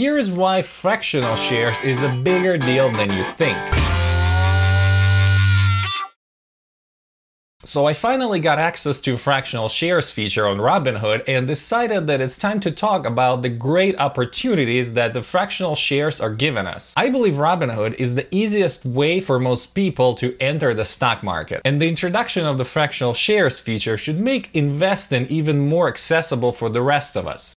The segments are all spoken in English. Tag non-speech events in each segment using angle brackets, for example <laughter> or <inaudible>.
Here is why fractional shares is a bigger deal than you think. So I finally got access to fractional shares feature on Robinhood and decided that it's time to talk about the great opportunities that the fractional shares are giving us. I believe Robinhood is the easiest way for most people to enter the stock market. And the introduction of the fractional shares feature should make investing even more accessible for the rest of us.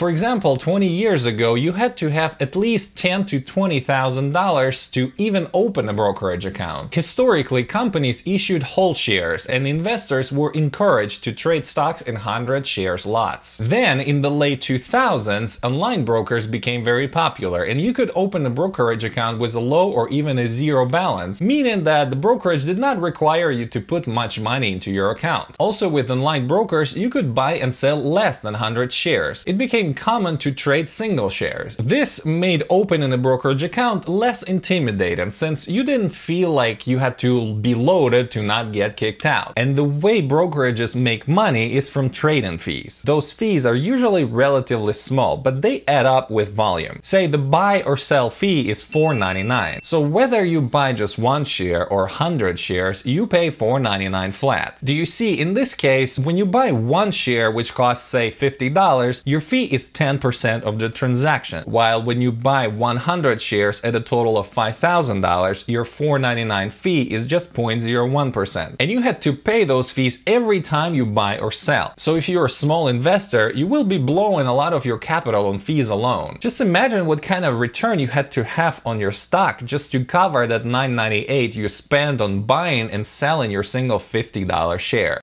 For example, 20 years ago, you had to have at least ten to $20,000 to even open a brokerage account. Historically, companies issued whole shares and investors were encouraged to trade stocks in 100 shares lots. Then, in the late 2000s, online brokers became very popular and you could open a brokerage account with a low or even a zero balance, meaning that the brokerage did not require you to put much money into your account. Also, with online brokers, you could buy and sell less than 100 shares. It became common to trade single shares. This made opening a brokerage account less intimidating since you didn't feel like you had to be loaded to not get kicked out. And the way brokerages make money is from trading fees. Those fees are usually relatively small, but they add up with volume. Say the buy or sell fee is $4.99. So whether you buy just one share or 100 shares, you pay $4.99 flat. Do you see, in this case, when you buy one share which costs say $50, your fee is 10% of the transaction, while when you buy 100 shares at a total of $5,000, your $4.99 fee is just 0.01%. And you had to pay those fees every time you buy or sell. So if you're a small investor, you will be blowing a lot of your capital on fees alone. Just imagine what kind of return you had to have on your stock just to cover that $9.98 you spend on buying and selling your single $50 share.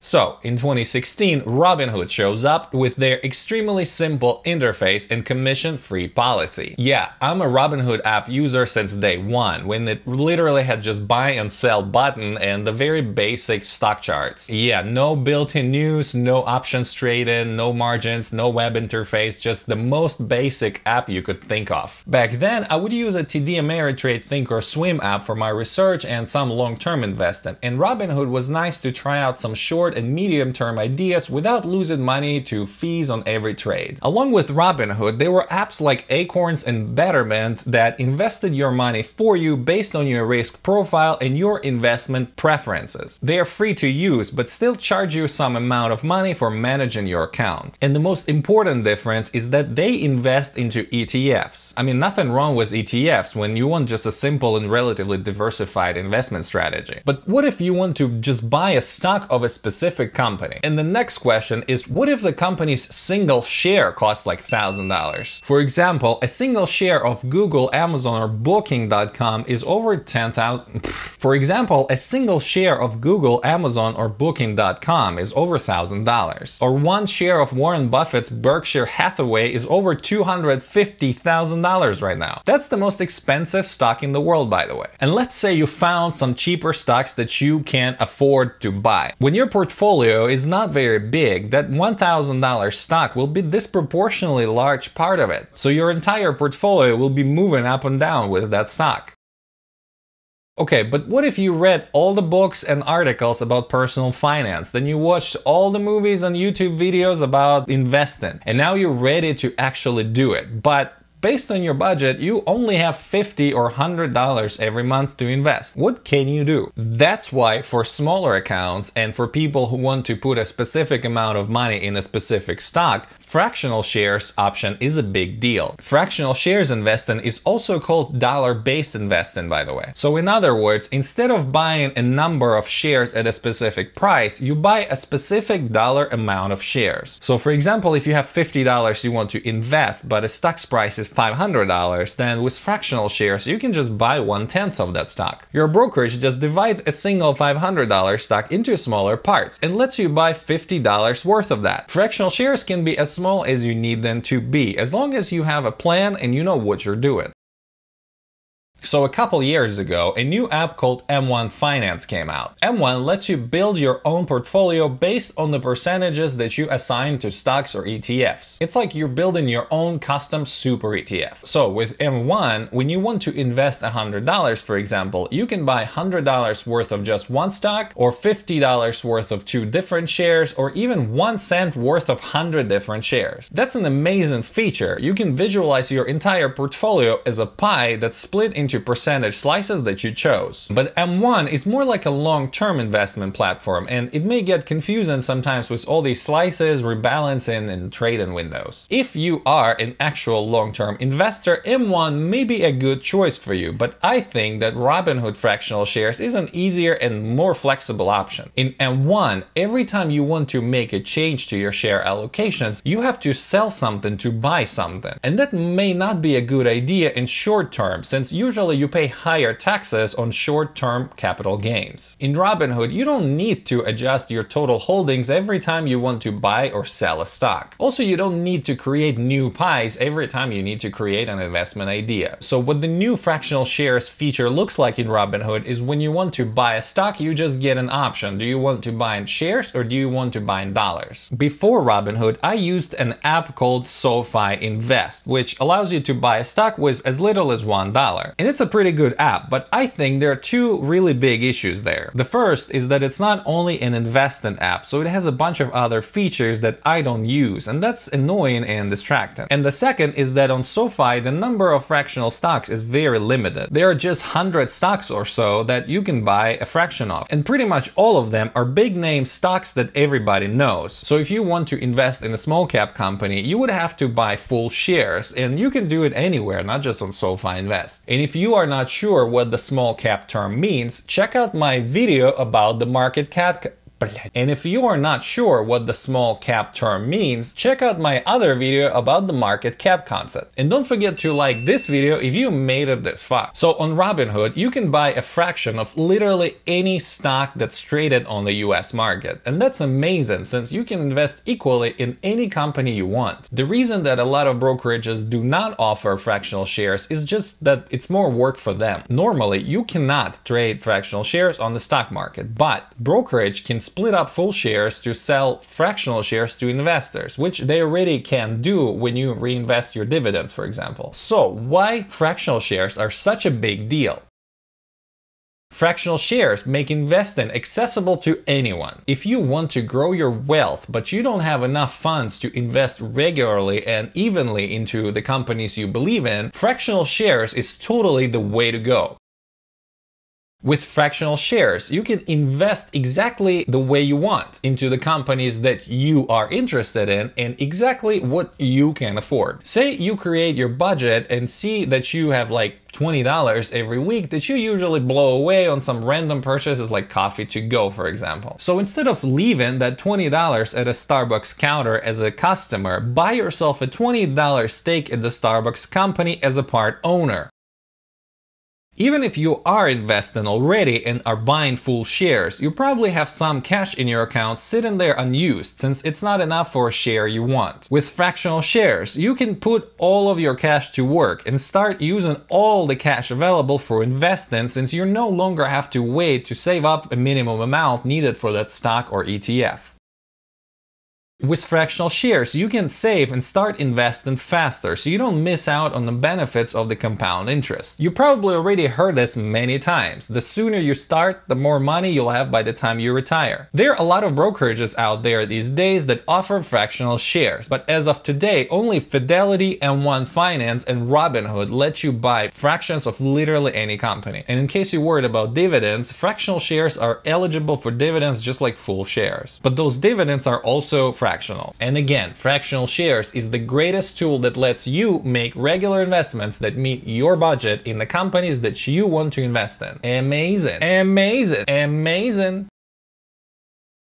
So, in 2016, Robinhood shows up with their extremely simple interface and commission-free policy. Yeah, I'm a Robinhood app user since day one, when it literally had just buy and sell button and the very basic stock charts. Yeah, no built-in news, no options trading, no margins, no web interface, just the most basic app you could think of. Back then, I would use a TD Ameritrade Thinkorswim app for my research and some long-term investing, and Robinhood was nice to try out some short short and medium term ideas without losing money to fees on every trade. Along with Robinhood, there were apps like Acorns and Betterment that invested your money for you based on your risk profile and your investment preferences. They are free to use, but still charge you some amount of money for managing your account. And the most important difference is that they invest into ETFs. I mean, nothing wrong with ETFs when you want just a simple and relatively diversified investment strategy. But what if you want to just buy a stock of a specific specific company. And the next question is, what if the company's single share costs like $1,000? For example, a single share of Google, Amazon, or Booking.com is over 10,000. <laughs> For example, a single share of Google, Amazon, or Booking.com is over $1,000. Or one share of Warren Buffett's Berkshire Hathaway is over $250,000 right now. That's the most expensive stock in the world, by the way. And let's say you found some cheaper stocks that you can't afford to buy. When your portfolio portfolio is not very big, that $1,000 stock will be disproportionately large part of it, so your entire portfolio will be moving up and down with that stock. Okay, but what if you read all the books and articles about personal finance, then you watched all the movies and YouTube videos about investing, and now you're ready to actually do it, but Based on your budget, you only have $50 or $100 every month to invest. What can you do? That's why for smaller accounts and for people who want to put a specific amount of money in a specific stock, fractional shares option is a big deal. Fractional shares investing is also called dollar-based investing, by the way. So in other words, instead of buying a number of shares at a specific price, you buy a specific dollar amount of shares. So for example, if you have $50 you want to invest, but the stock's price is $500, then with fractional shares you can just buy one-tenth of that stock. Your brokerage just divides a single $500 stock into smaller parts and lets you buy $50 worth of that. Fractional shares can be as small as you need them to be, as long as you have a plan and you know what you're doing. So a couple years ago, a new app called M1 Finance came out. M1 lets you build your own portfolio based on the percentages that you assign to stocks or ETFs. It's like you're building your own custom super ETF. So with M1, when you want to invest $100, for example, you can buy $100 worth of just one stock or $50 worth of two different shares or even 1 cent worth of 100 different shares. That's an amazing feature. You can visualize your entire portfolio as a pie that's split into into percentage slices that you chose. But M1 is more like a long-term investment platform and it may get confusing sometimes with all these slices, rebalancing and trading windows. If you are an actual long-term investor, M1 may be a good choice for you, but I think that Robinhood fractional shares is an easier and more flexible option. In M1, every time you want to make a change to your share allocations, you have to sell something to buy something. And that may not be a good idea in short term since usually usually you pay higher taxes on short-term capital gains. In Robinhood, you don't need to adjust your total holdings every time you want to buy or sell a stock. Also, you don't need to create new pies every time you need to create an investment idea. So what the new fractional shares feature looks like in Robinhood is when you want to buy a stock, you just get an option. Do you want to buy in shares or do you want to buy in dollars? Before Robinhood, I used an app called SoFi Invest, which allows you to buy a stock with as little as $1. And and it's a pretty good app, but I think there are two really big issues there. The first is that it's not only an investment app, so it has a bunch of other features that I don't use, and that's annoying and distracting. And the second is that on SoFi, the number of fractional stocks is very limited. There are just 100 stocks or so that you can buy a fraction of, and pretty much all of them are big name stocks that everybody knows. So if you want to invest in a small cap company, you would have to buy full shares, and you can do it anywhere, not just on SoFi Invest. And if you are not sure what the small cap term means, check out my video about the market cap, and if you are not sure what the small cap term means, check out my other video about the market cap concept. And don't forget to like this video if you made it this far. So on Robinhood, you can buy a fraction of literally any stock that's traded on the US market. And that's amazing since you can invest equally in any company you want. The reason that a lot of brokerages do not offer fractional shares is just that it's more work for them. Normally, you cannot trade fractional shares on the stock market, but brokerage can split up full shares to sell fractional shares to investors, which they already can do when you reinvest your dividends, for example. So, why fractional shares are such a big deal? Fractional shares make investing accessible to anyone. If you want to grow your wealth, but you don't have enough funds to invest regularly and evenly into the companies you believe in, fractional shares is totally the way to go. With fractional shares, you can invest exactly the way you want into the companies that you are interested in and exactly what you can afford. Say you create your budget and see that you have like $20 every week that you usually blow away on some random purchases like coffee to go, for example. So instead of leaving that $20 at a Starbucks counter as a customer, buy yourself a $20 stake in the Starbucks company as a part owner. Even if you are investing already and are buying full shares, you probably have some cash in your account sitting there unused since it's not enough for a share you want. With fractional shares, you can put all of your cash to work and start using all the cash available for investing since you no longer have to wait to save up a minimum amount needed for that stock or ETF. With fractional shares, you can save and start investing faster so you don't miss out on the benefits of the compound interest. You probably already heard this many times. The sooner you start, the more money you'll have by the time you retire. There are a lot of brokerages out there these days that offer fractional shares, but as of today, only Fidelity, M1 Finance, and Robinhood let you buy fractions of literally any company. And in case you're worried about dividends, fractional shares are eligible for dividends just like full shares. But those dividends are also fractional fractional. And again, fractional shares is the greatest tool that lets you make regular investments that meet your budget in the companies that you want to invest in. Amazing, amazing, amazing.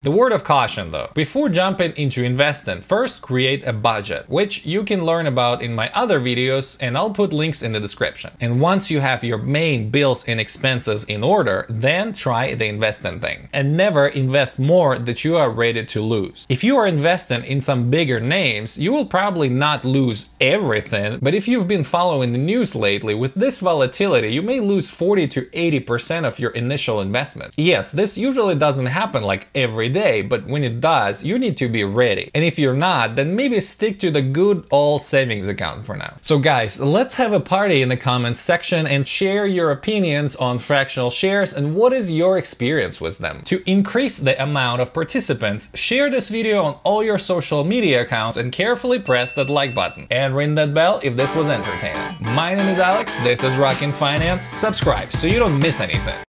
The word of caution though. Before jumping into investing, first create a budget, which you can learn about in my other videos and I'll put links in the description. And once you have your main bills and expenses in order, then try the investing thing. And never invest more that you are ready to lose. If you are investing in some bigger names, you will probably not lose everything, but if you've been following the news lately, with this volatility, you may lose 40 to 80% of your initial investment. Yes, this usually doesn't happen like every day, but when it does, you need to be ready. And if you're not, then maybe stick to the good old savings account for now. So guys, let's have a party in the comments section and share your opinions on fractional shares and what is your experience with them. To increase the amount of participants, share this video on all your social media accounts and carefully press that like button and ring that bell if this was entertaining. My name is Alex, this is Rockin' Finance. Subscribe so you don't miss anything.